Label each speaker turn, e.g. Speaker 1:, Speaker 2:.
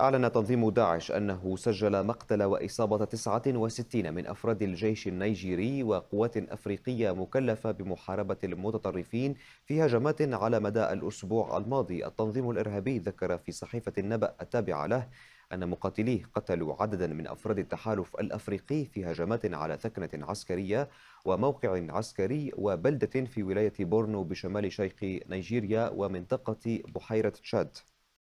Speaker 1: أعلن تنظيم داعش أنه سجل مقتل وإصابة 69 من أفراد الجيش النيجيري وقوات أفريقية مكلفة بمحاربة المتطرفين في هجمات على مدى الأسبوع الماضي التنظيم الإرهابي ذكر في صحيفة النبأ التابعة له أن مقاتليه قتلوا عددا من أفراد التحالف الأفريقي في هجمات على ثكنة عسكرية وموقع عسكري وبلدة في ولاية بورنو بشمال شرق نيجيريا ومنطقة بحيرة تشاد